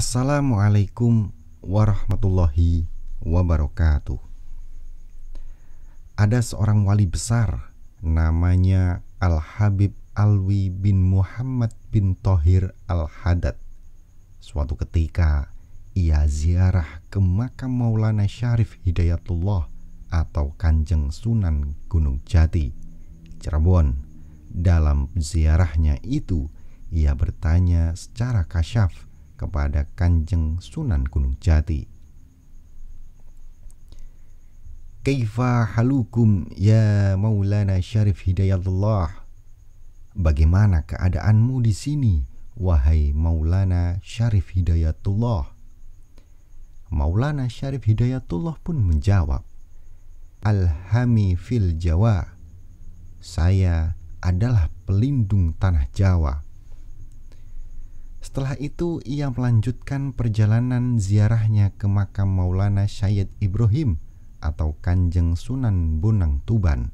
Assalamualaikum warahmatullahi wabarakatuh. Ada seorang wali besar namanya Al Habib Alwi bin Muhammad bin Tohir Al Hadad. Suatu ketika ia ziarah ke makam Maulana Syarif Hidayatullah atau Kanjeng Sunan Gunung Jati, Cirebon. Dalam ziarahnya itu, ia bertanya secara kasyaf, kepada Kanjeng Sunan Gunung Jati. Kaifa halukum ya Maulana Syarif Hidayatullah? Bagaimana keadaanmu di sini, wahai Maulana Syarif Hidayatullah? Maulana Syarif Hidayatullah pun menjawab, Alhami fil Jawa. Saya adalah pelindung tanah Jawa setelah itu ia melanjutkan perjalanan ziarahnya ke makam Maulana Syed Ibrahim atau Kanjeng Sunan Bonang Tuban.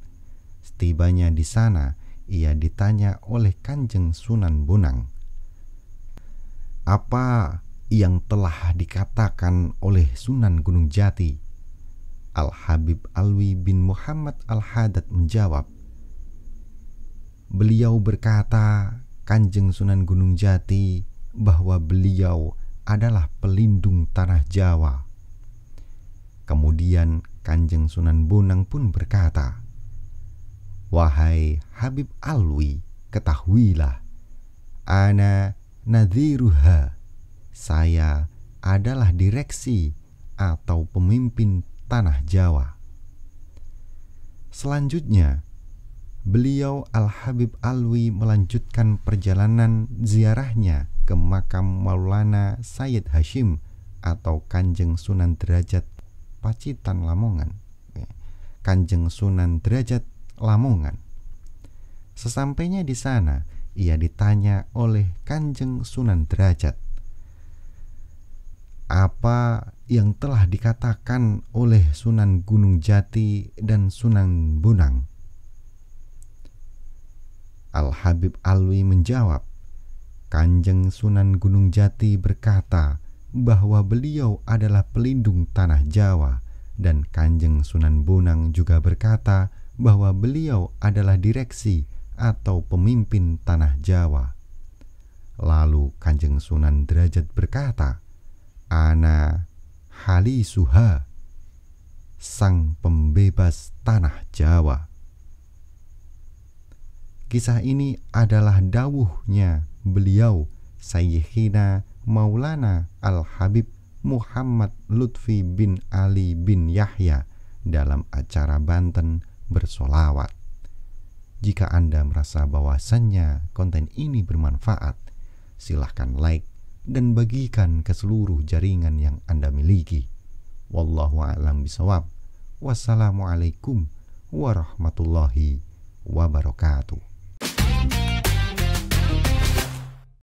Setibanya di sana, ia ditanya oleh Kanjeng Sunan Bonang, "Apa yang telah dikatakan oleh Sunan Gunung Jati?" Al Habib Alwi bin Muhammad Al Hadad menjawab, "Beliau berkata, Kanjeng Sunan Gunung Jati bahwa beliau adalah pelindung tanah Jawa. Kemudian Kanjeng Sunan Bonang pun berkata, "Wahai Habib Alwi, ketahuilah, ana nadhiruha. Saya adalah direksi atau pemimpin tanah Jawa." Selanjutnya, beliau Al Habib Alwi melanjutkan perjalanan ziarahnya ke makam Maulana Sayyid Hashim atau Kanjeng Sunan Derajat Pacitan Lamongan. Kanjeng Sunan Derajat Lamongan. Sesampainya di sana, ia ditanya oleh Kanjeng Sunan Derajat, "Apa yang telah dikatakan oleh Sunan Gunung Jati dan Sunan Bunang? Al Habib Alwi menjawab, Kanjeng Sunan Gunung Jati berkata bahwa beliau adalah pelindung tanah Jawa dan Kanjeng Sunan Bonang juga berkata bahwa beliau adalah direksi atau pemimpin tanah Jawa. Lalu Kanjeng Sunan Derajat berkata, "Ana Hali Suha, sang pembebas tanah Jawa." Kisah ini adalah dawuhnya beliau Sayyidina Maulana Al-Habib Muhammad Lutfi bin Ali bin Yahya dalam acara Banten bersolawat. Jika Anda merasa bahwasannya konten ini bermanfaat, silahkan like dan bagikan ke seluruh jaringan yang Anda miliki. Wallahu a'lam bisawab. Wassalamualaikum warahmatullahi wabarakatuh.